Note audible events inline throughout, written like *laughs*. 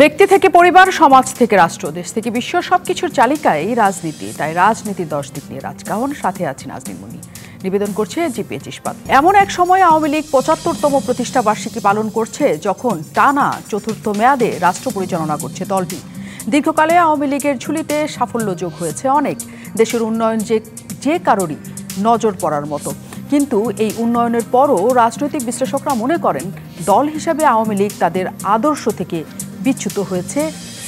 ব্যক্তি থেকে পরিবার সমাজ থেকে রাষ্ট্র দেশ থেকে বিশ্ব সবকিছুর এই রাজনীতি তাই রাজনীতি দশ দিক নিয়ে রাজকাহন সাথে আছেন মুনি নিবেদন করছে জিপিএচ ইস্পাত এমন এক সময় আওয়ামী লীগ পঁচাত্তরতম প্রতিষ্ঠা বার্ষিকী পালন করছে যখন টানা চতুর্থ মেয়াদে রাষ্ট্র পরিচালনা করছে দলটি দীর্ঘকালে আওয়ামী লীগের ঝুলিতে সাফল্য যোগ হয়েছে অনেক দেশের উন্নয়ন যে যে কারোরই নজর পড়ার মতো কিন্তু এই উন্নয়নের পরও রাজনৈতিক বিশ্লেষকরা মনে করেন দল হিসাবে আওয়ামী লীগ তাদের আদর্শ থেকে বিচ্যুত হয়েছে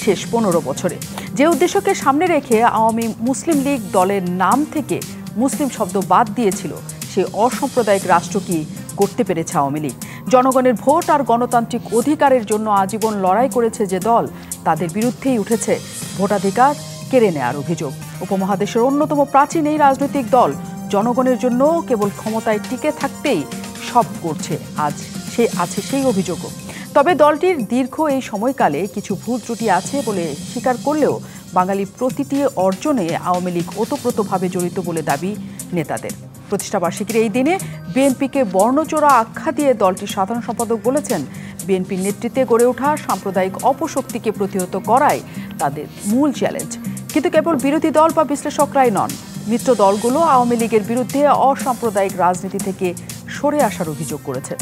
শেষ পনেরো বছরে যে উদ্দেশ্যকে সামনে রেখে আওয়ামী মুসলিম লীগ দলের নাম থেকে মুসলিম শব্দ বাদ দিয়েছিল সে অসাম্প্রদায়িক রাষ্ট্র কি করতে পেরেছে আওয়ামী লীগ জনগণের ভোট আর গণতান্ত্রিক অধিকারের জন্য আজীবন লড়াই করেছে যে দল তাদের বিরুদ্ধেই উঠেছে ভোটাধিকার কেড়ে নেওয়ার অভিযোগ উপমহাদেশের অন্যতম প্রাচীন এই রাজনৈতিক দল জনগণের জন্য কেবল ক্ষমতায় টিকে থাকতেই সব করছে আজ সে আছে সেই অভিযোগও তবে দলটির দীর্ঘ এই সময়কালে কিছু ভুল ত্রুটি আছে বলে স্বীকার করলেও বাঙালি প্রতিটি অর্জনে আওয়ামী লীগ ওতপ্রোতভাবে জড়িত বলে দাবি নেতাদের প্রতিষ্ঠাবার্ষিকীর এই দিনে বিএনপিকে বর্ণচোরা আখ্যা দিয়ে দলটির সাধারণ সম্পাদক বলেছেন বিএনপির নেতৃত্বে গড়ে ওঠা সাম্প্রদায়িক অপশক্তিকে প্রতিহত করাই তাদের মূল চ্যালেঞ্জ কিন্তু কেবল বিরোধী দল বা বিশ্লেষকরাই নন মিত্র দলগুলো আওয়ামী লীগের বিরুদ্ধে অসাম্প্রদায়িক রাজনীতি থেকে সরে আসার অভিযোগ করেছে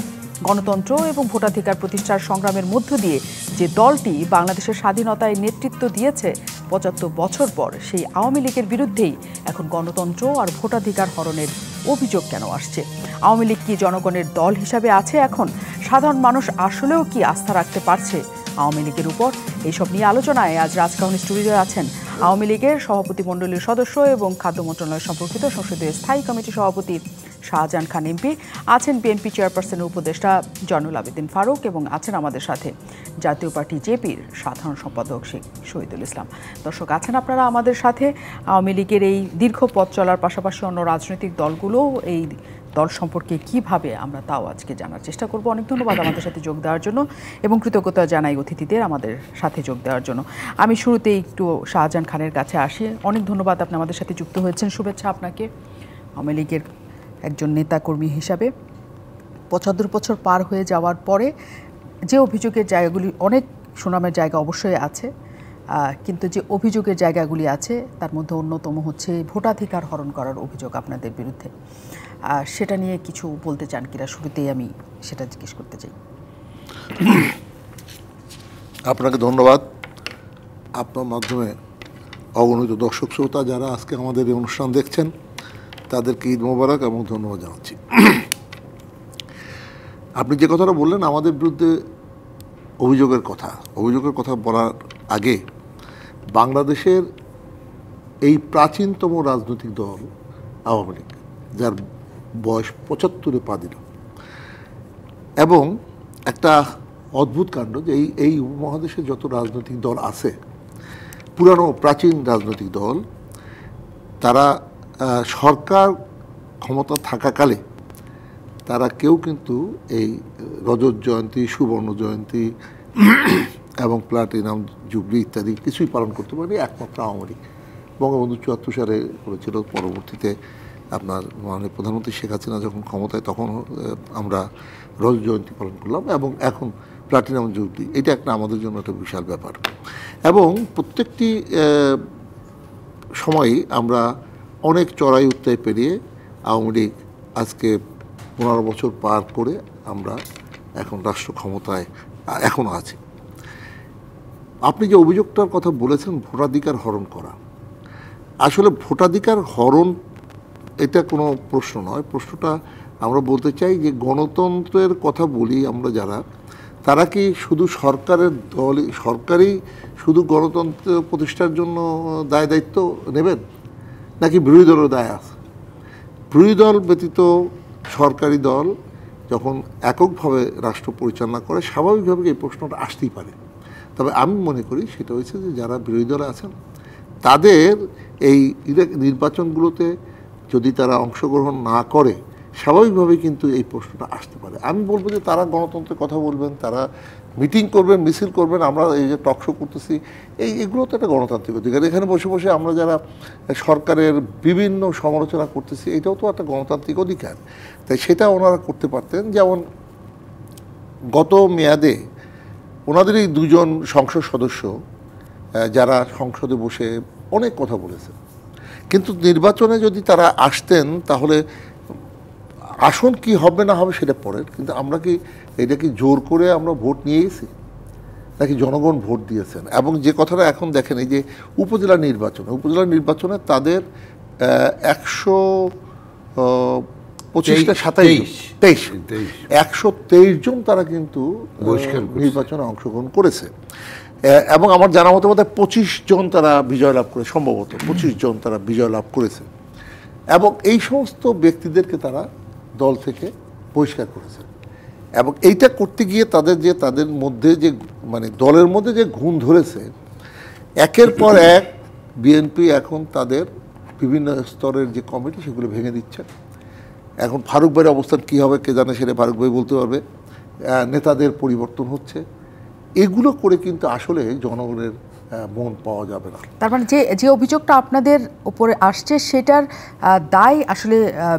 গণতন্ত্র এবং ভোটাধিকার প্রতিষ্ঠার সংগ্রামের মধ্য দিয়ে যে দলটি বাংলাদেশের স্বাধীনতায় নেতৃত্ব দিয়েছে পঁচাত্তর বছর পর সেই আওয়ামী লীগের বিরুদ্ধেই এখন গণতন্ত্র আর ভোটাধিকার হরণের অভিযোগ কেন আসছে আওয়ামী লীগ কি জনগণের দল হিসাবে আছে এখন সাধারণ মানুষ আসলেও কি আস্থা রাখতে পারছে আওয়ামী লীগের উপর এইসব নিয়ে আলোচনায় আজ রাজকাহন স্টুডিওতে আছেন আওয়ামী লীগের সভাপতিমণ্ডলীর সদস্য এবং খাদ্য মন্ত্রণালয় সম্পর্কিত সংসদীয় স্থায়ী কমিটির সভাপতি শাহজাহান খান এমপি আছেন বিএনপি চেয়ারপারসনের উপদেষ্টা জয়নুল আবেদিন ফারুক এবং আছেন আমাদের সাথে জাতীয় পার্টি জেপির সাধারণ সম্পাদক শেখ শহীদুল ইসলাম দর্শক আছেন আপনারা আমাদের সাথে আওয়ামী লীগের এই দীর্ঘ পথ চলার পাশাপাশি অন্য রাজনৈতিক দলগুলোও এই দল সম্পর্কে কিভাবে আমরা তাও আজকে জানার চেষ্টা করব অনেক ধন্যবাদ আমাদের সাথে যোগ দেওয়ার জন্য এবং কৃতজ্ঞতা জানাই অতিথিদের আমাদের সাথে যোগ দেওয়ার জন্য আমি শুরুতে একটু শাহজাহান খানের কাছে আসি অনেক ধন্যবাদ আপনি আমাদের সাথে যুক্ত হয়েছেন শুভেচ্ছা আপনাকে আওয়ামী লীগের একজন নেতাকর্মী হিসাবে পঁচাত্তর বছর পার হয়ে যাওয়ার পরে যে অভিযোগের জায়গাগুলি অনেক সুনামের জায়গা অবশ্যই আছে কিন্তু যে অভিযোগের জায়গাগুলি আছে তার মধ্যে অন্যতম হচ্ছে ভোটাধিকার হরণ করার অভিযোগ আপনাদের বিরুদ্ধে সেটা নিয়ে কিছু বলতে চান কিনা শুরুতেই আমি সেটা জিজ্ঞেস করতে চাই আপনাকে ধন্যবাদ আপনার মাধ্যমে অগণিত দর্শক শ্রোতা যারা আজকে আমাদের এই অনুষ্ঠান দেখছেন তাদেরকে ঈদ মোবারক এবং ধন্যবাদ জানাচ্ছি *clears throat* আপনি যে কথাটা বললেন আমাদের বিরুদ্ধে অভিযোগের কথা অভিযোগের কথা বলার আগে বাংলাদেশের এই প্রাচীনতম রাজনৈতিক দল আওয়ামী লীগ যার বয়স পঁচাত্তরে পা দিল এবং একটা অদ্ভুত কাণ্ড যে এই এই উপমহাদেশে যত রাজনৈতিক দল আছে পুরানো প্রাচীন রাজনৈতিক দল তারা সরকার ক্ষমতা থাকাকালে তারা কেউ কিন্তু এই রজত জয়ন্তী সুবর্ণ জয়ন্তী *clears throat* এবং প্লাটিনাম জুবলি ইত্যাদি কিছুই পালন করতে পারেনি একমাত্র আওয়ামী লীগ বঙ্গবন্ধু চুয়াত্তর সালে করেছিল পরবর্তীতে আপনার মাননীয় প্রধানমন্ত্রী শেখ হাসিনা যখন ক্ষমতায় তখন আমরা রজ জয়ন্তী পালন করলাম এবং এখন প্লাটিনাম জুবলি এটা একটা আমাদের জন্য একটা বিশাল ব্যাপার এবং প্রত্যেকটি সময়ই আমরা অনেক চড়াই উত্তায় পেরিয়ে আওয়ামী লীগ আজকে পনেরো বছর পার করে আমরা এখন রাষ্ট্র ক্ষমতায় এখনও আছি আপনি যে অভিযোগটার কথা বলেছেন ভোটাধিকার হরণ করা আসলে ভোটাধিকার হরণ এটা কোনো প্রশ্ন নয় প্রশ্নটা আমরা বলতে চাই যে গণতন্ত্রের কথা বলি আমরা যারা তারা কি শুধু সরকারের দল সরকারই শুধু গণতন্ত্র প্রতিষ্ঠার জন্য দায় দায়িত্ব নেবেন নাকি বিরোধী দলের দায় আছে বিরোধী দল ব্যতীত সরকারি দল যখন এককভাবে রাষ্ট্র পরিচালনা করে স্বাভাবিকভাবে এই প্রশ্নটা আসতেই পারে তবে আমি মনে করি সেটা হয়েছে যে যারা বিরোধী দলে আছেন তাদের এই নির্বাচনগুলোতে যদি তারা অংশগ্রহণ না করে স্বাভাবিকভাবে কিন্তু এই প্রশ্নটা আসতে পারে আমি বলবো যে তারা গণতন্ত্রের কথা বলবেন তারা মিটিং করবেন মিছিল করবেন আমরা এই যে টকশো করতেছি এই এগুলো তো একটা গণতান্ত্রিক অধিকার এখানে বসে বসে আমরা যারা সরকারের বিভিন্ন সমালোচনা করতেছি এটাও তো একটা গণতান্ত্রিক অধিকার তাই সেটা ওনারা করতে পারতেন যেমন গত মেয়াদে ওনাদের এই দুজন সংসদ সদস্য যারা সংসদে বসে অনেক কথা বলেছেন কিন্তু নির্বাচনে যদি তারা আসতেন তাহলে আসন কি হবে না হবে সেটা পরের কিন্তু আমরা কি এটা কি জোর করে আমরা ভোট নিয়ে নাকি জনগণ ভোট দিয়েছেন এবং যে কথাটা এখন দেখেন এই যে উপজেলা নির্বাচনে উপজেলা নির্বাচনে তাদের একশো পঁচিশটা সাতাইশ তেইশ একশো তেইশ জন তারা কিন্তু নির্বাচনে অংশগ্রহণ করেছে এবং আমার জানা মতো মধ্যে পঁচিশ জন তারা বিজয় লাভ করে সম্ভবত পঁচিশ জন তারা বিজয় লাভ করেছে এবং এই সমস্ত ব্যক্তিদেরকে তারা দল থেকে পরিষ্কার করেছেন এবং এইটা করতে গিয়ে তাদের যে তাদের মধ্যে যে মানে দলের মধ্যে যে ঘুম ধরেছে একের পর এক বিএনপি এখন তাদের বিভিন্ন স্তরের যে কমিটি সেগুলো ভেঙে দিচ্ছে এখন ফারুক ভাইয়ের অবস্থান কী হবে কে জানে সেটা ফারুক ভাই বলতে পারবে নেতাদের পরিবর্তন হচ্ছে এগুলো করে কিন্তু আসলে জনগণের হ্যাঁ, বোন পাওয়া যাবে না তার মানে যে যে অভিযোগটা আপনাদের উপরে আসছে সেটার দায় আসলে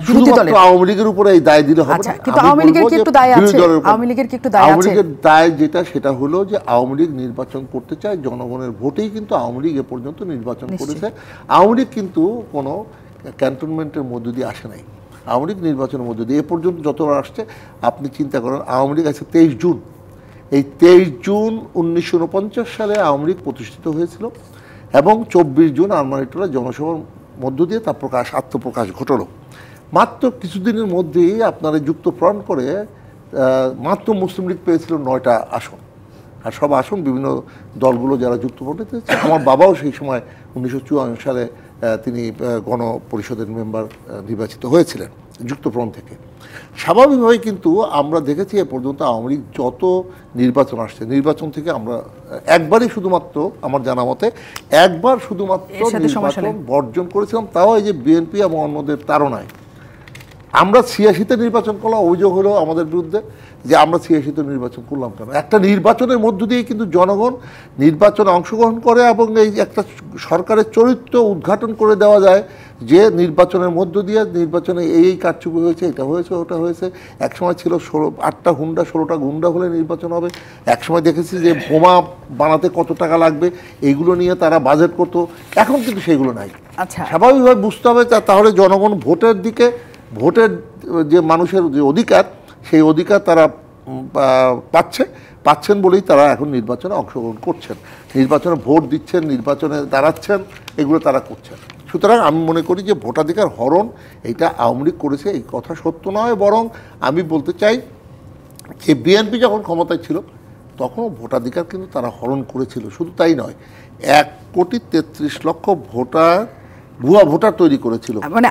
বিরোধী দলের আওয়ামী লীগের উপরে এই দায় দিলে হবে আচ্ছা, না কিন্তু আওয়ামী লীগের কি একটু দায় আছে আওয়ামী লীগের কি একটু দায় আছে আওয়ামী লীগের দায় যেটা সেটা হলো যে আওয়ামী লীগ নির্বাচন করতে চায় জনগণের ভোটেই কিন্তু আওয়ামী লীগ এ পর্যন্ত নির্বাচন করেছে আওয়ামী লীগ কিন্তু কোনো ক্যান্টনমেন্টের মধ্য দিয়ে আসে নাই আওয়ামী লীগ নির্বাচনের মধ্য দিয়ে এ পর্যন্ত যতবার আসছে আপনি চিন্তা করেন আওয়ামী লীগ আছে তেইশ জুন এই তেইশ জুন উনিশশো সালে আওয়ামী লীগ প্রতিষ্ঠিত হয়েছিল এবং চব্বিশ জুন আলমারিটোলা জনসভার মধ্য দিয়ে তার প্রকাশ আত্মপ্রকাশ ঘটল মাত্র কিছুদিনের মধ্যেই আপনারা যুক্তফ্রন্ট করে মাত্র মুসলিম লীগ পেয়েছিল নয়টা আসন আর সব আসন বিভিন্ন দলগুলো যারা যুক্তফ্রন্টে পেয়েছে আমার বাবাও সেই সময় উনিশশো সালে তিনি গণপরিষদের মেম্বার নির্বাচিত হয়েছিলেন যুক্তফ্রন্ট থেকে স্বাভাবিকভাবে কিন্তু আমরা দেখেছি এ পর্যন্ত আওয়ামী লীগ যত নির্বাচন আসছে নির্বাচন থেকে আমরা একবারই শুধুমাত্র আমার জানা মতে একবার শুধুমাত্র নির্বাচন বর্জন করেছিলাম তাও এই যে বিএনপি এবং অন্যদের তারণায় আমরা ছিয়াশিতে নির্বাচন করলাম অভিযোগ হলো আমাদের বিরুদ্ধে যে আমরা ছিয়াশিতে নির্বাচন করলাম কেন একটা নির্বাচনের মধ্য দিয়ে কিন্তু জনগণ নির্বাচনে অংশগ্রহণ করে এবং এই একটা সরকারের চরিত্র উদ্ঘাটন করে দেওয়া যায় যে নির্বাচনের মধ্য দিয়ে নির্বাচনে এই এই কারচুপি হয়েছে এটা হয়েছে ওটা হয়েছে একসময় ছিল ষোলো আটটা হুন্ডা ষোলোটা গুন্ডা হলে নির্বাচন হবে একসময় দেখেছি যে বোমা বানাতে কত টাকা লাগবে এইগুলো নিয়ে তারা বাজেট করতো এখন কিন্তু সেগুলো নাই আচ্ছা স্বাভাবিকভাবে বুঝতে হবে তাহলে জনগণ ভোটের দিকে ভোটের যে মানুষের যে অধিকার সেই অধিকার তারা পাচ্ছে পাচ্ছেন বলেই তারা এখন নির্বাচনে অংশগ্রহণ করছেন নির্বাচনে ভোট দিচ্ছেন নির্বাচনে দাঁড়াচ্ছেন এগুলো তারা করছেন সুতরাং আমি মনে করি যে ভোটাধিকার হরণ এটা আওয়ামী লীগ করেছে এই কথা সত্য নয় বরং আমি বলতে চাই যে বিএনপি যখন ক্ষমতায় ছিল তখনও ভোটাধিকার কিন্তু তারা হরণ করেছিল শুধু তাই নয় এক কোটি তেত্রিশ লক্ষ ভোটার ভুয়া ভোটার তৈরি করেছিল মানে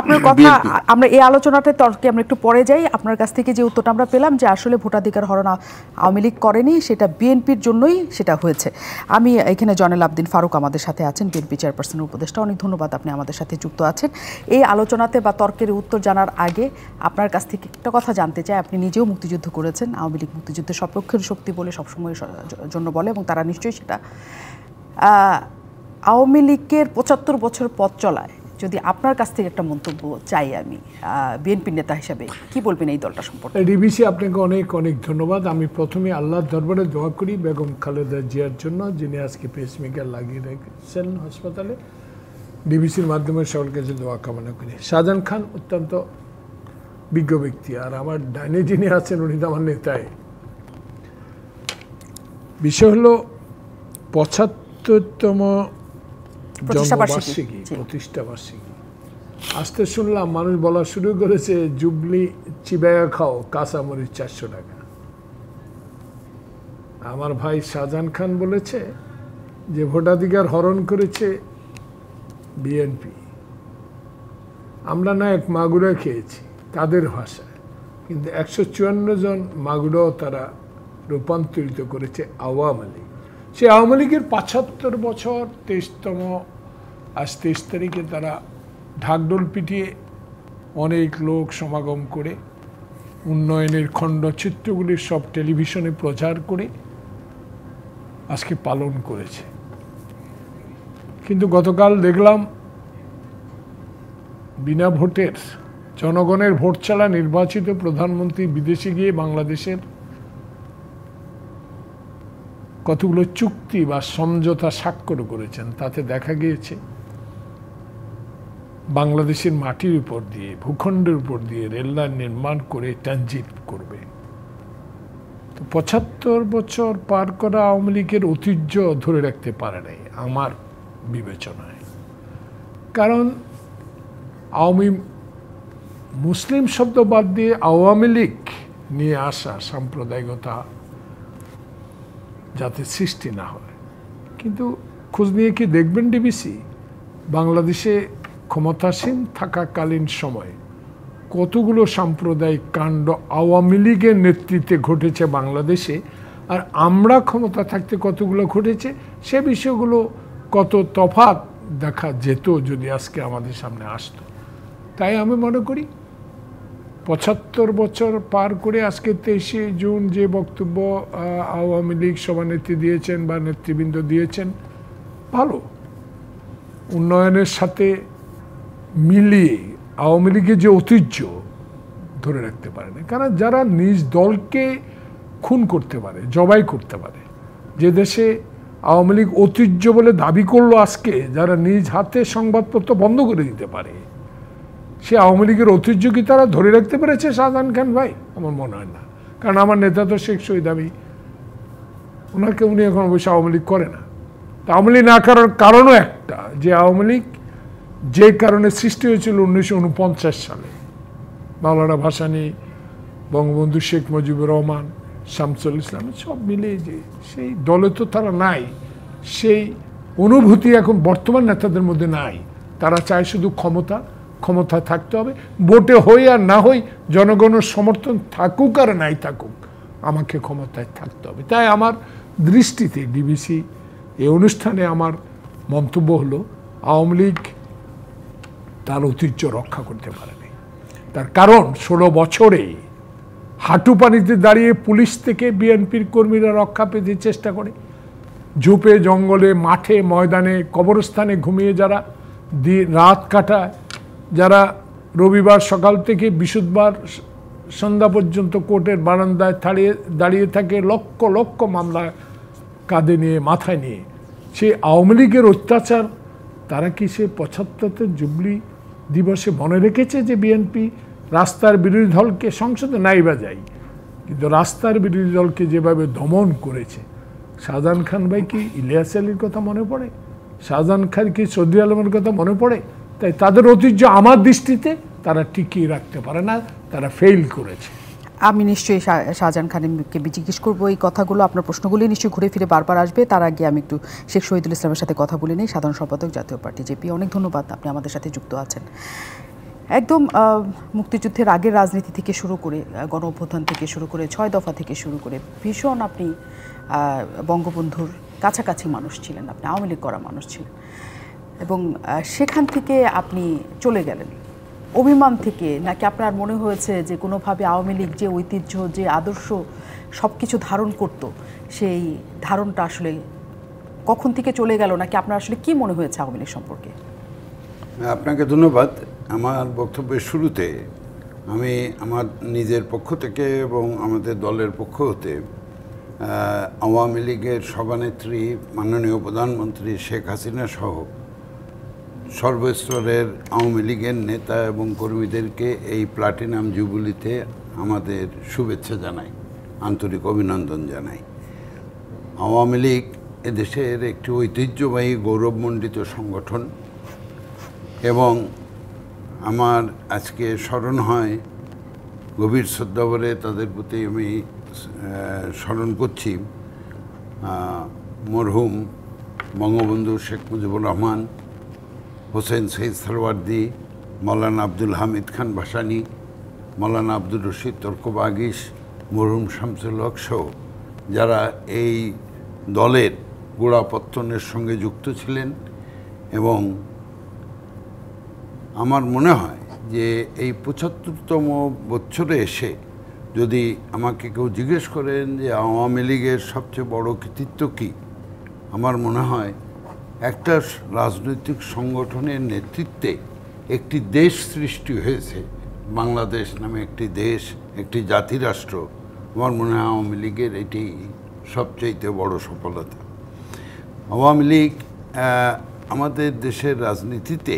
আপনার কথা আমরা এই আলোচনাতে তর্কে আমরা একটু পরে যাই আপনার কাছ থেকে যে উত্তরটা আমরা পেলাম যে আসলে ভোটাধিকার হরণ আওয়ামী লীগ করেনি সেটা বিএনপির জন্যই সেটা হয়েছে আমি এখানে জনেল আবদিন ফারুক আমাদের সাথে আছেন বিএনপি চেয়ারপারসনের উপদেষ্টা অনেক ধন্যবাদ আপনি আমাদের সাথে যুক্ত আছেন এই আলোচনাতে বা তর্কের উত্তর জানার আগে আপনার কাছ থেকে একটা কথা জানতে চাই আপনি নিজেও মুক্তিযুদ্ধ করেছেন আওয়ামী লীগ মুক্তিযুদ্ধের সপক্ষের শক্তি বলে সবসময় জন্য বলে এবং তারা নিশ্চয়ই সেটা আওয়ামী লীগের পঁচাত্তর বছর পথ চলায় যদি আপনার কাছ থেকে একটা মন্তব্য চাই আমি বিএনপি নেতা হিসাবে কি বলবেন এই দলটা সম্পর্কে ডিবিসি আপনাকে অনেক অনেক ধন্যবাদ আমি প্রথমে আল্লাহর দরবারে দোয়া করি বেগম খালেদা জিয়ার জন্য যিনি আজকে পেসমেকার লাগিয়ে রেখেছেন হাসপাতালে ডিবিসির মাধ্যমে সকল কাছে দোয়া কামনা করি শাহজাহান খান অত্যন্ত বিজ্ঞ ব্যক্তি আর আমার ডাইনে যিনি আছেন উনি তো আমার নেতায় বিষয় হলো পঁচাত্তরতম জন্মবার্ষিকী প্রতিষ্ঠা বার্ষিকী শুনলাম মানুষ বলা শুরু করেছে জুবলি চিবায়া খাও কাঁচামরিচ চারশো টাকা আমার ভাই শাহজাহান খান বলেছে যে ভোটাধিকার হরণ করেছে বিএনপি আমরা না এক মাগুরা খেয়েছি তাদের ভাষায় কিন্তু একশো জন মাগুরাও তারা রূপান্তরিত করেছে আওয়ামী লীগ সে আওয়ামী লীগের পঁচাত্তর বছর তেইশতম আজ তেইশ তারিখে তারা ঢাকডোল পিটিয়ে অনেক লোক সমাগম করে উন্নয়নের খণ্ডচিত্রগুলি সব টেলিভিশনে প্রচার করে আজকে পালন করেছে কিন্তু গতকাল দেখলাম বিনা ভোটের জনগণের ভোট ছাড়া নির্বাচিত প্রধানমন্ত্রী বিদেশে গিয়ে বাংলাদেশের কতগুলো চুক্তি বা সমঝোতা স্বাক্ষর করেছেন তাতে দেখা গিয়েছে বাংলাদেশের মাটির উপর দিয়ে ভূখণ্ডের উপর দিয়ে রেললাইন নির্মাণ করে ট্রানজিট করবে তো পঁচাত্তর বছর পার করা আওয়ামী লীগের ঐতিহ্য ধরে রাখতে পারে নাই আমার বিবেচনায় কারণ আওয়ামী মুসলিম শব্দ বাদ দিয়ে আওয়ামী লীগ নিয়ে আসা সাম্প্রদায়িকতা যাতে সৃষ্টি না হয় কিন্তু খোঁজ নিয়ে কি দেখবেন ডিবিসি বাংলাদেশে ক্ষমতাসীন থাকাকালীন সময়ে কতগুলো সাম্প্রদায়িক কাণ্ড আওয়ামী লীগের নেতৃত্বে ঘটেছে বাংলাদেশে আর আমরা ক্ষমতা থাকতে কতগুলো ঘটেছে সে বিষয়গুলো কত তফাত দেখা যেত যদি আজকে আমাদের সামনে আসতো তাই আমি মনে করি পঁচাত্তর বছর পার করে আজকে তেইশে জুন যে বক্তব্য আওয়ামী লীগ সভানেত্রী দিয়েছেন বা নেতৃবৃন্দ দিয়েছেন ভালো উন্নয়নের সাথে মিলিয়ে আওয়ামী লীগের যে ঐতিহ্য ধরে রাখতে পারে না কারণ যারা নিজ দলকে খুন করতে পারে জবাই করতে পারে যে দেশে আওয়ামী লীগ ঐতিহ্য বলে দাবি করলো আজকে যারা নিজ হাতে সংবাদপত্র বন্ধ করে দিতে পারে সে আওয়ামী লীগের ঐতিহ্য কি তারা ধরে রাখতে পেরেছে শাহজাহান খান ভাই আমার মনে হয় না কারণ আমার নেতা তো শেখ শহীদ আমি ওনাকে উনি এখন অবশ্যই আওয়ামী লীগ করে না তা আওয়ামী লীগ না করার কারণও একটা যে আওয়ামী লীগ যে কারণে সৃষ্টি হয়েছিল উনিশশো সালে মাওলানা ভাসানি বঙ্গবন্ধু শেখ মুজিবুর রহমান শামসুল ইসলাম সব মিলিয়ে যে সেই দলে তো তারা নাই সেই অনুভূতি এখন বর্তমান নেতাদের মধ্যে নাই তারা চায় শুধু ক্ষমতা ক্ষমতা থাকতে হবে ভোটে হই আর না হই জনগণের সমর্থন থাকুক আর নাই থাকুক আমাকে ক্ষমতায় থাকতে হবে তাই আমার দৃষ্টিতে ডিবিসি এ অনুষ্ঠানে আমার মন্তব্য হলো আওয়ামী লীগ তার ঐতিহ্য রক্ষা করতে পারেনি তার কারণ ষোলো বছরে হাঁটু পানিতে দাঁড়িয়ে পুলিশ থেকে বিএনপির কর্মীরা রক্ষা পেতে চেষ্টা করে ঝুপে জঙ্গলে মাঠে ময়দানে কবরস্থানে ঘুমিয়ে যারা রাত কাটায় যারা রবিবার সকাল থেকে বিশুধবার সন্ধ্যা পর্যন্ত কোর্টের বারান্দায় দাঁড়িয়ে দাঁড়িয়ে থাকে লক্ষ লক্ষ মামলা কাঁধে নিয়ে মাথায় নিয়ে সে আওয়ামী লীগের অত্যাচার তারা কি সে পঁচাত্তরের জুবলি দিবসে মনে রেখেছে যে বিএনপি রাস্তার বিরোধী দলকে সংসদে নাই বা যাই কিন্তু রাস্তার বিরোধী দলকে যেভাবে দমন করেছে শাহজাহান খান ভাই কি ইলিয়াস আলীর কথা মনে পড়ে শাহজাহান খান কি সৌদি আলমের কথা মনে পড়ে তাই তাদের ঐতিহ্য আমার দৃষ্টিতে তারা টিকিয়ে রাখতে পারে না তারা ফেল করেছে আমি নিশ্চয়ই শাহজাহান খানিমকে জিজ্ঞেস করবো এই কথাগুলো আপনার প্রশ্নগুলি নিশ্চয়ই ঘুরে ফিরে বারবার আসবে তার আগে আমি একটু শেখ শহীদুল ইসলামের সাথে কথা বলে নিই সাধারণ সম্পাদক জাতীয় পার্টি জেপি অনেক ধন্যবাদ আপনি আমাদের সাথে যুক্ত আছেন একদম মুক্তিযুদ্ধের আগের রাজনীতি থেকে শুরু করে গণ অভ্যুত্থান থেকে শুরু করে ছয় দফা থেকে শুরু করে ভীষণ আপনি বঙ্গবন্ধুর কাছাকাছি মানুষ ছিলেন আপনি আওয়ামী লীগ করা মানুষ ছিলেন এবং সেখান থেকে আপনি চলে গেলেন অভিমান থেকে নাকি আপনার মনে হয়েছে যে কোনোভাবে আওয়ামী লীগ যে ঐতিহ্য যে আদর্শ সব কিছু ধারণ করত সেই ধারণটা আসলে কখন থেকে চলে গেল নাকি আপনার আসলে কি মনে হয়েছে আওয়ামী লীগ সম্পর্কে আপনাকে ধন্যবাদ আমার বক্তব্যের শুরুতে আমি আমার নিজের পক্ষ থেকে এবং আমাদের দলের পক্ষ হতে আওয়ামী লীগের সভানেত্রী মাননীয় প্রধানমন্ত্রী শেখ হাসিনা সহ সর্বস্তরের আওয়ামী লীগের নেতা এবং কর্মীদেরকে এই প্লাটিনাম জুবলিতে আমাদের শুভেচ্ছা জানাই আন্তরিক অভিনন্দন জানাই আওয়ামী লীগ এদেশের একটি ঐতিহ্যবাহী গৌরবমণ্ডিত সংগঠন এবং আমার আজকে স্মরণ হয় গভীর শ্রদ্ধাভরে তাদের প্রতি আমি স্মরণ করছি মরহুম বঙ্গবন্ধু শেখ মুজিবুর রহমান হোসেন সৈদ সালোয়ার্দি মৌলানা আব্দুল হামিদ খান ভাসানি মৌলানা আব্দুল রশিদ তর্কবাগিস আগিস মরহুম শামসুল হক সহ যারা এই দলের গোড়াপত্তনের সঙ্গে যুক্ত ছিলেন এবং আমার মনে হয় যে এই পঁচাত্তরতম বছরে এসে যদি আমাকে কেউ জিজ্ঞেস করেন যে আওয়ামী লীগের সবচেয়ে বড় কৃতিত্ব কী আমার মনে হয় একটা রাজনৈতিক সংগঠনের নেতৃত্বে একটি দেশ সৃষ্টি হয়েছে বাংলাদেশ নামে একটি দেশ একটি জাতিরাষ্ট্র আমার মনে হয় আওয়ামী লীগের এটি সবচাইতে বড় সফলতা আওয়ামী লীগ আমাদের দেশের রাজনীতিতে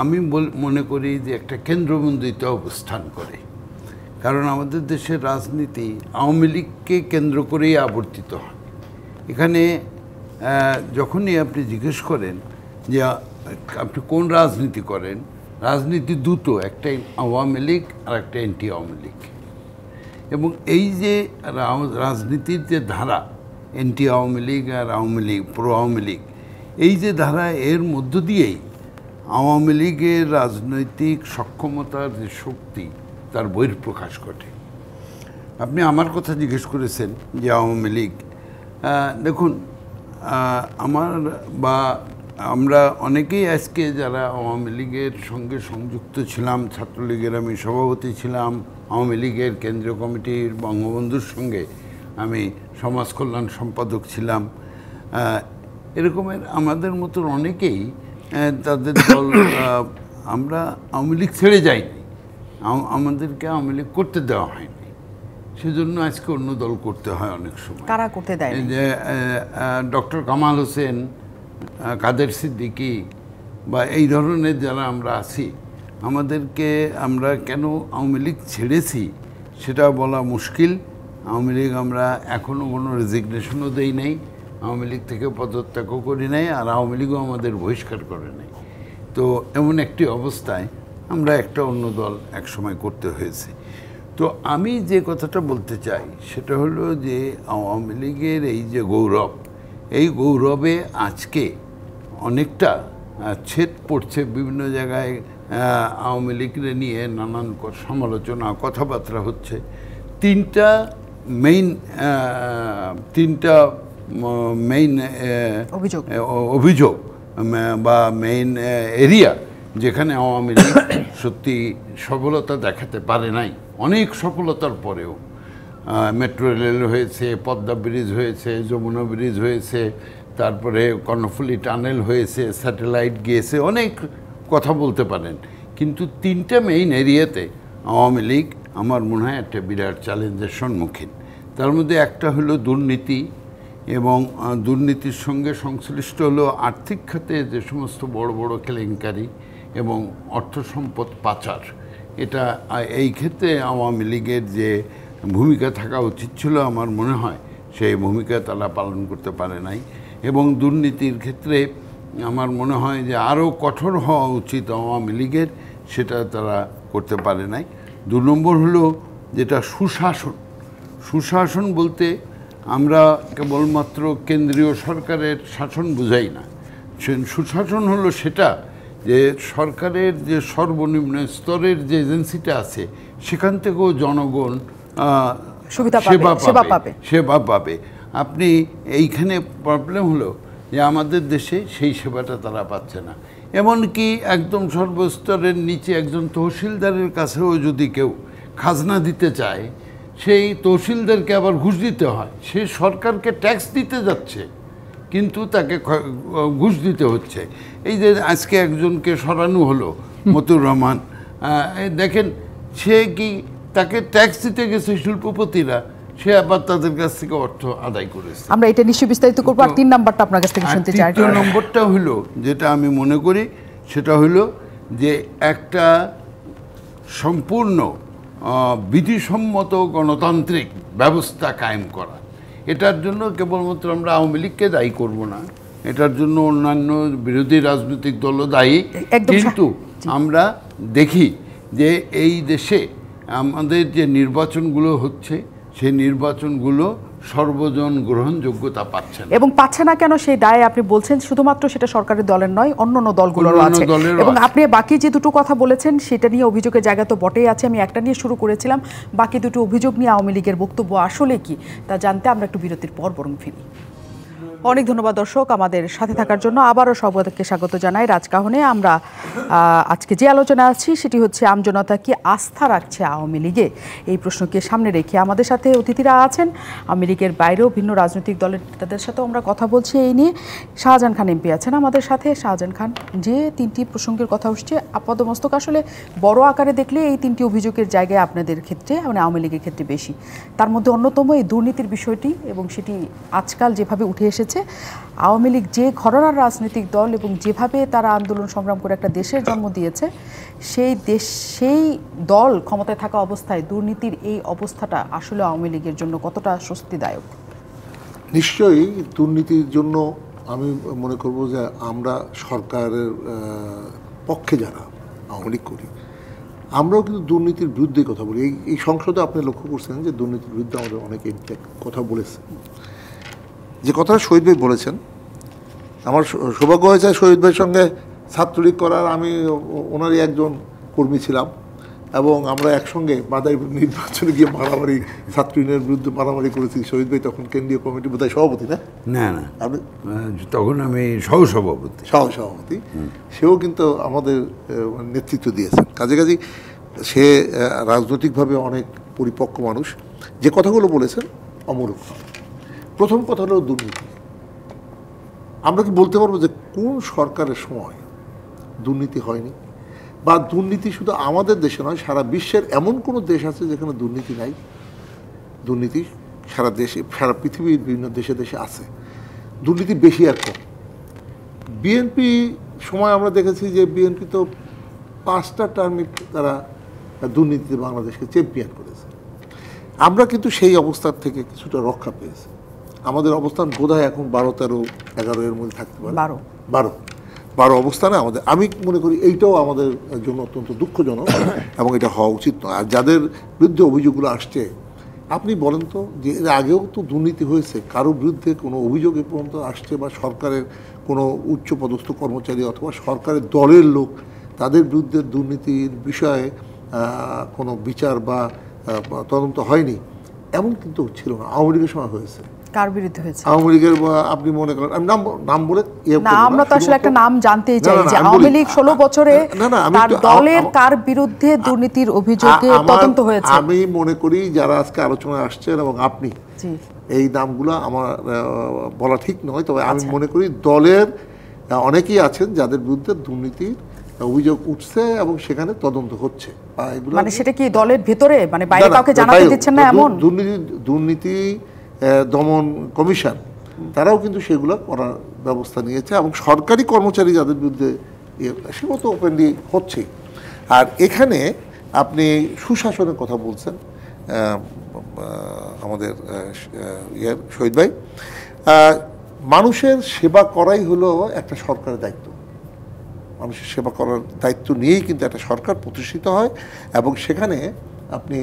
আমি মনে করি যে একটা কেন্দ্রবন্দিতে অবস্থান করে কারণ আমাদের দেশের রাজনীতি আওয়ামী লীগকে কেন্দ্র করেই আবর্তিত হয় এখানে যখনই আপনি জিজ্ঞেস করেন যে আপনি কোন রাজনীতি করেন রাজনীতি দুটো একটা আওয়ামী লীগ আর একটা এনটি আওয়ামী লীগ এবং এই যে রাজনীতির যে ধারা এনটি আওয়ামী লীগ আর আওয়ামী লীগ প্রো আওয়ামী লীগ এই যে ধারা এর মধ্য দিয়েই আওয়ামী লীগের রাজনৈতিক সক্ষমতার যে শক্তি তার বহির প্রকাশ ঘটে আপনি আমার কথা জিজ্ঞেস করেছেন যে আওয়ামী লীগ দেখুন আমার বা আমরা অনেকেই আজকে যারা আওয়ামী লীগের সঙ্গে সংযুক্ত ছিলাম ছাত্রলীগের আমি সভাপতি ছিলাম আওয়ামী লীগের কেন্দ্রীয় কমিটির বঙ্গবন্ধুর সঙ্গে আমি সমাজ কল্যাণ সম্পাদক ছিলাম এরকমের আমাদের মতো অনেকেই তাদের দল আমরা আওয়ামী লীগ ছেড়ে যাইনি আমাদেরকে আওয়ামী লীগ করতে দেওয়া হয়নি সেজন্য আজকে অন্য দল করতে হয় অনেক সময় কারা করতে দেয় যে ডক্টর কামাল হোসেন কাদের সিদ্দিকি বা এই ধরনের যারা আমরা আছি আমাদেরকে আমরা কেন আওয়ামী লীগ ছেড়েছি সেটা বলা মুশকিল আওয়ামী লীগ আমরা এখনও কোনো রেজিগনেশনও দেই নাই আওয়ামী লীগ থেকে পদত্যাগও করি নাই আর আওয়ামী লীগও আমাদের বহিষ্কার করে নাই তো এমন একটি অবস্থায় আমরা একটা অন্য দল একসময় করতে হয়েছে তো আমি যে কথাটা বলতে চাই সেটা হলো যে আওয়ামী লীগের এই যে গৌরব এই গৌরবে আজকে অনেকটা ছেদ পড়ছে বিভিন্ন জায়গায় আওয়ামী লীগরে নিয়ে নানান সমালোচনা কথাবার্তা হচ্ছে তিনটা মেইন তিনটা মেইন অভিযোগ অভিযোগ বা মেইন এরিয়া যেখানে আওয়ামী লীগ সত্যি সফলতা দেখাতে পারে নাই অনেক সফলতার পরেও মেট্রো রেল হয়েছে পদ্মা ব্রিজ হয়েছে যমুনা ব্রিজ হয়েছে তারপরে কর্ণফুলি টানেল হয়েছে স্যাটেলাইট গিয়েছে অনেক কথা বলতে পারেন কিন্তু তিনটা মেইন এরিয়াতে আওয়ামী লীগ আমার মনে হয় একটা বিরাট চ্যালেঞ্জের সম্মুখীন তার মধ্যে একটা হলো দুর্নীতি এবং দুর্নীতির সঙ্গে সংশ্লিষ্ট হলো আর্থিক খাতে যে সমস্ত বড় বড় কেলেঙ্কারি এবং অর্থ সম্পদ পাচার এটা এই ক্ষেত্রে আওয়ামী লীগের যে ভূমিকা থাকা উচিত ছিল আমার মনে হয় সেই ভূমিকা তারা পালন করতে পারে নাই এবং দুর্নীতির ক্ষেত্রে আমার মনে হয় যে আরও কঠোর হওয়া উচিত আওয়ামী লীগের সেটা তারা করতে পারে নাই দু নম্বর হলো যেটা সুশাসন সুশাসন বলতে আমরা কেবলমাত্র কেন্দ্রীয় সরকারের শাসন বুঝাই না সুশাসন হলো সেটা যে সরকারের যে সর্বনিম্ন স্তরের যে এজেন্সিটা আছে সেখান থেকেও জনগণ সুবিধা সেবা পাবে সেবা পাবে আপনি এইখানে প্রবলেম হলো যে আমাদের দেশে সেই সেবাটা তারা পাচ্ছে না এমনকি একদম সর্বস্তরের নিচে একজন তহসিলদারের কাছেও যদি কেউ খাজনা দিতে চায় সেই তহসিলদারকে আবার ঘুষ দিতে হয় সে সরকারকে ট্যাক্স দিতে যাচ্ছে কিন্তু তাকে ঘুষ দিতে হচ্ছে এই যে আজকে একজনকে সরানো হলো মতুর রহমান দেখেন সে কি তাকে ট্যাক্স দিতে গেছে শিল্পপতিরা সে আবার তাদের কাছ থেকে অর্থ আদায় করেছে আমরা এটা নিশ্চয়ই বিস্তারিত করবো আর তিন নম্বরটা আপনার কাছ থেকে শুনতে চাই তিন নম্বরটা হলো যেটা আমি মনে করি সেটা হলো যে একটা সম্পূর্ণ বিধিসম্মত গণতান্ত্রিক ব্যবস্থা কায়েম করা এটার জন্য কেবলমাত্র আমরা আওয়ামী লীগকে দায়ী করব না এটার জন্য অন্যান্য বিরোধী রাজনৈতিক দলও দায়ী কিন্তু আমরা দেখি যে এই দেশে আমাদের যে নির্বাচনগুলো হচ্ছে সেই নির্বাচনগুলো সর্বজন গ্রহণযোগ্যতা পাচ্ছে না এবং পাচ্ছে না কেন সেই দায় আপনি বলছেন শুধুমাত্র সেটা সরকারের দলের নয় অন্য অন্য দলগুলোর আছে এবং আপনি বাকি যে দুটো কথা বলেছেন সেটা নিয়ে অভিযোগের জায়গা তো বটেই আছে আমি একটা নিয়ে শুরু করেছিলাম বাকি দুটো অভিযোগ নিয়ে আওয়ামী লীগের বক্তব্য আসলে কি তা জানতে আমরা একটু বিরতির পর বরং ফিরি অনেক ধন্যবাদ দর্শক আমাদের সাথে থাকার জন্য আবারও সবাইকে স্বাগত জানাই রাজকাহনে আমরা আজকে যে আলোচনা আছি সেটি হচ্ছে আমজনতা কি আস্থা রাখছে আওয়ামী লীগে এই প্রশ্নকে সামনে রেখে আমাদের সাথে অতিথিরা আছেন আওয়ামী লীগের বাইরেও ভিন্ন রাজনৈতিক দলের নেতাদের সাথেও আমরা কথা বলছি এই নিয়ে শাহজাহান খান এমপি আছেন আমাদের সাথে শাহজাহান খান যে তিনটি প্রসঙ্গের কথা উঠছে আপাদমস্তক আসলে বড় আকারে দেখলে এই তিনটি অভিযোগের জায়গায় আপনাদের ক্ষেত্রে মানে আওয়ামী লীগের ক্ষেত্রে বেশি তার মধ্যে অন্যতম এই দুর্নীতির বিষয়টি এবং সেটি আজকাল যেভাবে উঠে এসেছে হয়েছে আওয়ামী লীগ যে ঘটনার রাজনৈতিক দল এবং যেভাবে তারা আন্দোলন সংগ্রাম করে একটা দেশের জন্ম দিয়েছে সেই দেশ সেই দল ক্ষমতায় থাকা অবস্থায় দুর্নীতির এই অবস্থাটা আসলে আওয়ামী লীগের জন্য কতটা স্বস্তিদায়ক নিশ্চয়ই দুর্নীতির জন্য আমি মনে করব যে আমরা সরকারের পক্ষে যারা আওয়ামী লীগ করি আমরাও কিন্তু দুর্নীতির বিরুদ্ধে কথা বলি এই সংসদে আপনি লক্ষ্য করছেন যে দুর্নীতির বিরুদ্ধে আমাদের অনেক কথা বলেছে যে কথাটা শহীদ ভাই বলেছেন আমার সৌভাগ্য হয়েছে শহীদ ভাইয়ের সঙ্গে ছাত্রলীগ করার আমি ওনারই একজন কর্মী ছিলাম এবং আমরা একসঙ্গে বাদাইপুর নির্বাচনে গিয়ে মারামারি ছাত্র ইউনিয়নের বিরুদ্ধে মারামারি করেছি শহীদ ভাই তখন কেন্দ্রীয় কমিটি বোধ সভাপতি না না না আপনি তখন আমি সভাপতি সহ সভাপতি সেও কিন্তু আমাদের নেতৃত্ব দিয়েছেন কাজে কাজে সে রাজনৈতিকভাবে অনেক পরিপক্ক মানুষ যে কথাগুলো বলেছেন অমরূপ প্রথম কথা হলো দুর্নীতি আমরা কি বলতে পারবো যে কোন সরকারের সময় দুর্নীতি হয়নি বা দুর্নীতি শুধু আমাদের দেশে নয় সারা বিশ্বের এমন কোনো দেশ আছে যেখানে দুর্নীতি নাই দুর্নীতি সারা দেশে সারা পৃথিবীর বিভিন্ন দেশে দেশে আছে দুর্নীতি বেশি আর কম বিএনপি সময় আমরা দেখেছি যে বিএনপি তো পাঁচটা টার্মে তারা দুর্নীতিতে বাংলাদেশকে চ্যাম্পিয়ন করেছে আমরা কিন্তু সেই অবস্থার থেকে কিছুটা রক্ষা পেয়েছি আমাদের অবস্থান বোধহয় এখন বারো তেরো এগারো এর মধ্যে থাকতে পারে বারো বারো বারো অবস্থানে আমাদের আমি মনে করি এইটাও আমাদের জন্য অত্যন্ত দুঃখজনক *coughs* এবং এটা হওয়া উচিত নয় আর যাদের বিরুদ্ধে অভিযোগগুলো আসছে আপনি বলেন তো যে এর আগেও তো দুর্নীতি হয়েছে কারো বিরুদ্ধে কোনো অভিযোগ এ পর্যন্ত আসছে বা সরকারের কোনো উচ্চপদস্থ কর্মচারী অথবা সরকারের দলের লোক তাদের বিরুদ্ধে দুর্নীতির বিষয়ে কোনো বিচার বা তদন্ত হয়নি এমন কিন্তু ছিল না আওয়ামী লীগের সময় হয়েছে কার বিরুদ্ধে হয়েছে আওয়ামী লীগের আপনি মনে করেন আমি নাম নাম বলে ইয়ে না আমরা তো আসলে একটা নাম চাই যে আওয়ামী লীগ ষোলো বছরে তার দলের কার বিরুদ্ধে দুর্নীতির অভিযোগে তদন্ত হয়েছে আমি মনে করি যারা আজকে আলোচনায় আসছেন এবং আপনি এই নামগুলো আমার বলা ঠিক নয় তবে আমি আচ্ছা। মনে করি দলের অনেকেই আছেন যাদের বিরুদ্ধে দুর্নীতির অভিযোগ উঠছে এবং সেখানে তদন্ত হচ্ছে মানে সেটা কি দলের ভেতরে মানে বাইরে কাউকে জানাতে দিচ্ছেন না এমন দুর্নীতি দুর্নীতি দমন কমিশন তারাও কিন্তু সেগুলো করার ব্যবস্থা নিয়েছে এবং সরকারি কর্মচারী যাদের বিরুদ্ধে সে মতো ওপেনলি হচ্ছে আর এখানে আপনি সুশাসনের কথা বলছেন আমাদের ইয়ের শহীদ ভাই মানুষের সেবা করাই হলো একটা সরকারের দায়িত্ব মানুষের সেবা করার দায়িত্ব নিয়েই কিন্তু একটা সরকার প্রতিষ্ঠিত হয় এবং সেখানে আপনি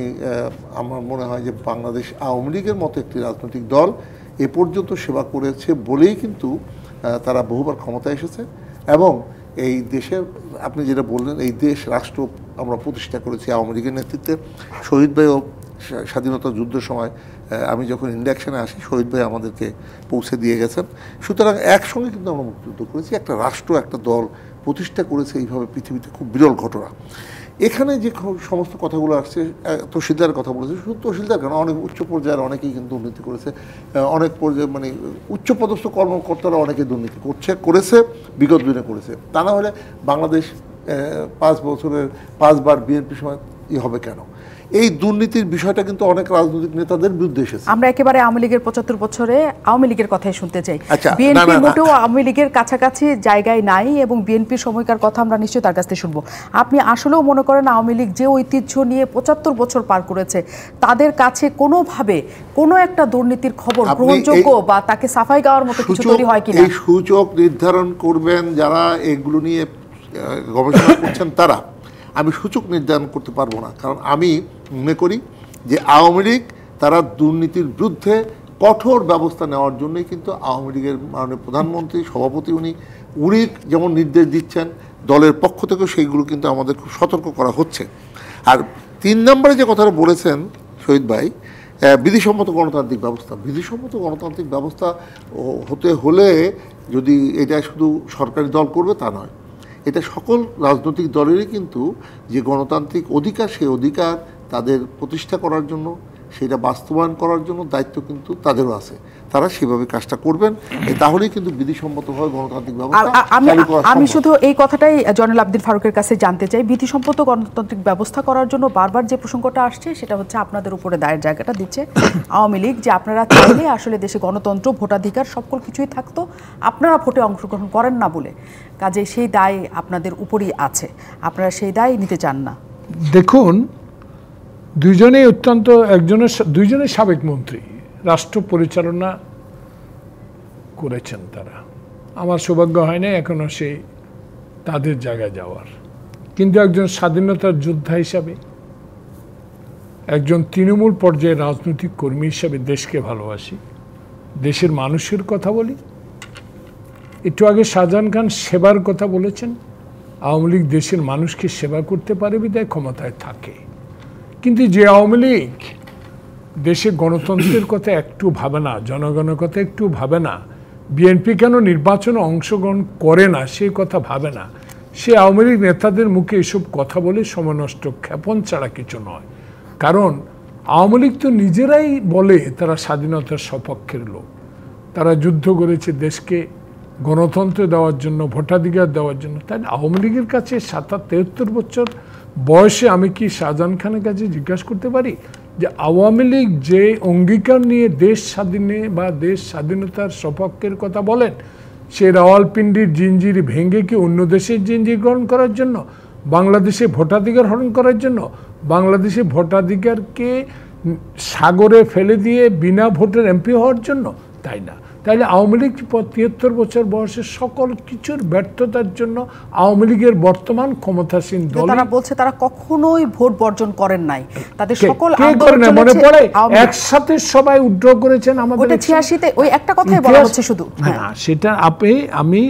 আমার মনে হয় যে বাংলাদেশ আওয়ামী লীগের মতো একটি রাজনৈতিক দল এ পর্যন্ত সেবা করেছে বলেই কিন্তু তারা বহুবার ক্ষমতায় এসেছে এবং এই দেশের আপনি যেটা বললেন এই দেশ রাষ্ট্র আমরা প্রতিষ্ঠা করেছি আওয়ামী লীগের নেতৃত্বে শহীদ ভাইও স্বাধীনতা যুদ্ধের সময় আমি যখন ইন্ডাকশানে আসি শহীদ ভাই আমাদেরকে পৌঁছে দিয়ে গেছেন সুতরাং একসঙ্গে কিন্তু আমরা মুক্তিযুদ্ধ করেছি একটা রাষ্ট্র একটা দল প্রতিষ্ঠা করেছে এইভাবে পৃথিবীতে খুব বিরল ঘটনা এখানে যে সমস্ত কথাগুলো আসছে তহসিলদার কথা বলেছে শুধু তহসিলদার কেন অনেক উচ্চ পর্যায়ের অনেকেই কিন্তু দুর্নীতি করেছে অনেক পর্যায়ে মানে উচ্চপদস্থ কর্মকর্তারা অনেকে দুর্নীতি করছে করেছে বিগত দিনে করেছে তা না হলে বাংলাদেশ পাঁচ বছরের পাঁচবার বিএনপি সময় ই হবে কেন এই দুর্নীতির বিষয়টা কিন্তু অনেক রাজনৈতিক নেতাদের বিরুদ্ধে এসেছে আমরা একেবারে আওয়ামী লীগের পঁচাত্তর বছরে আওয়ামী লীগের কথাই শুনতে চাই আচ্ছা, বিএনপি মোটেও আওয়ামী লীগের কাছাকাছি জায়গায় নাই এবং বিএনপির সময়কার কথা আমরা নিশ্চয়ই তার কাছ থেকে শুনবো আপনি আসলেও মনে করেন আওয়ামী লীগ যে ঐতিহ্য নিয়ে পঁচাত্তর বছর পার করেছে তাদের কাছে কোনোভাবে কোনো একটা দুর্নীতির খবর গ্রহণযোগ্য বা তাকে সাফাই গাওয়ার মতো কিছু তৈরি হয় কিনা এই সূচক নির্ধারণ করবেন যারা এগুলো নিয়ে গবেষণা করছেন তারা আমি সূচক নির্ধারণ করতে পারবো না কারণ আমি মনে করি যে আওয়ামী লীগ তারা দুর্নীতির বিরুদ্ধে কঠোর ব্যবস্থা নেওয়ার জন্যই কিন্তু আওয়ামী লীগের মাননীয় প্রধানমন্ত্রী সভাপতি উনি উনি যেমন নির্দেশ দিচ্ছেন দলের পক্ষ থেকেও সেইগুলো কিন্তু আমাদের খুব সতর্ক করা হচ্ছে আর তিন নম্বরে যে কথাটা বলেছেন শহীদ ভাই বিধিসম্মত গণতান্ত্রিক ব্যবস্থা বিধিসম্মত গণতান্ত্রিক ব্যবস্থা হতে হলে যদি এটা শুধু সরকারি দল করবে তা নয় এটা সকল রাজনৈতিক দলেরই কিন্তু যে গণতান্ত্রিক অধিকার সেই অধিকার তাদের প্রতিষ্ঠা করার জন্য সেটা বাস্তবায়ন করার জন্য দায়িত্ব কিন্তু তাদেরও আছে তারা সেভাবে কাজটা করবেন তাহলেই কিন্তু বিধিসম্মতভাবে গণতান্ত্রিক ব্যবস্থা আমি শুধু এই কথাটাই জনাল আব্দুল ফারুকের কাছে জানতে চাই বিধিসম্মত গণতান্ত্রিক ব্যবস্থা করার জন্য বারবার যে প্রসঙ্গটা আসছে সেটা হচ্ছে আপনাদের উপরে দায়ের জায়গাটা দিচ্ছে আওয়ামী লীগ যে আপনারা চাইলে আসলে দেশে গণতন্ত্র ভোটাধিকার সকল কিছুই থাকতো আপনারা ভোটে অংশগ্রহণ করেন না বলে কাজে সেই দায় আপনাদের উপরেই আছে আপনারা সেই দায় নিতে চান না দেখুন দুইজনেই অত্যন্ত একজনের দুইজনের সাবেক মন্ত্রী রাষ্ট্র পরিচালনা করেছেন তারা আমার সৌভাগ্য হয় না এখনও সেই তাদের জায়গায় যাওয়ার কিন্তু একজন স্বাধীনতার যোদ্ধা হিসাবে একজন তৃণমূল পর্যায়ে রাজনৈতিক কর্মী হিসাবে দেশকে ভালোবাসি দেশের মানুষের কথা বলি একটু আগে শাহজাহান খান সেবার কথা বলেছেন আওয়ামী লীগ দেশের মানুষকে সেবা করতে পারে বিদায় ক্ষমতায় থাকে কিন্তু যে আওয়ামী লীগ দেশে গণতন্ত্রের কথা একটু ভাবে না জনগণের কথা একটু ভাবে না বিএনপি কেন নির্বাচনে অংশগ্রহণ করে না সেই কথা ভাবে না সে আওয়ামী লীগ নেতাদের মুখে এসব কথা বলে সমনষ্ট ক্ষেপণ ছাড়া কিছু নয় কারণ আওয়ামী লীগ তো নিজেরাই বলে তারা স্বাধীনতার সপক্ষের লোক তারা যুদ্ধ করেছে দেশকে গণতন্ত্র দেওয়ার জন্য ভোটাধিকার দেওয়ার জন্য তাই আওয়ামী লীগের কাছে সাতার তেহত্তর বছর বয়সে আমি কি শাহজাহান খানের কাছে জিজ্ঞাসা করতে পারি যে আওয়ামী লীগ যে অঙ্গীকার নিয়ে দেশ স্বাধীনে বা দেশ স্বাধীনতার সপক্ষের কথা বলেন সে রাওয়ালপিন্ডির জিঞ্জির ভেঙে কি অন্য দেশের জিঞ্জির গ্রহণ করার জন্য বাংলাদেশে ভোটাধিকার হরণ করার জন্য বাংলাদেশে ভোটাধিকারকে সাগরে ফেলে দিয়ে বিনা ভোটের এমপি হওয়ার জন্য তাই না তাহলে আওয়ামী লীগ তিয়াত্তর বছর বয়সে সকল কিছুর ব্যর্থতার জন্য আওয়ামী লীগের বর্তমান ক্ষমতাসীন দল তারা বলছে তারা কখনোই ভোট বর্জন করেন নাই তাদের সকল আন্দোলন মনে পড়ে একসাথে সবাই উদ্যোগ করেছেন আমাদের ছিয়াশিতে ওই একটা কথাই বলা হচ্ছে শুধু হ্যাঁ। সেটা আপনি আমি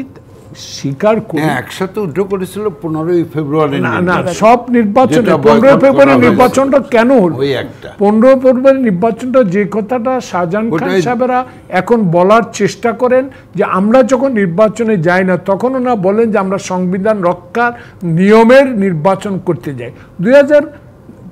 স্বীকার করে হ্যাঁ, একসাথে উঠে করেছিল পনেরোই ফেব্রুয়ারি না না সব নির্বাচনে পনেরোই ফেব্রুয়ারি নির্বাচনটা কেন হলো পনেরোই ফেব্রুয়ারি নির্বাচনটা যে কথাটা শাহজাহান খান সাহেবেরা এখন বলার চেষ্টা করেন যে আমরা যখন নির্বাচনে যাই না তখন না বলেন যে আমরা সংবিধান রক্ষার নিয়মের নির্বাচন করতে যাই দুই হাজার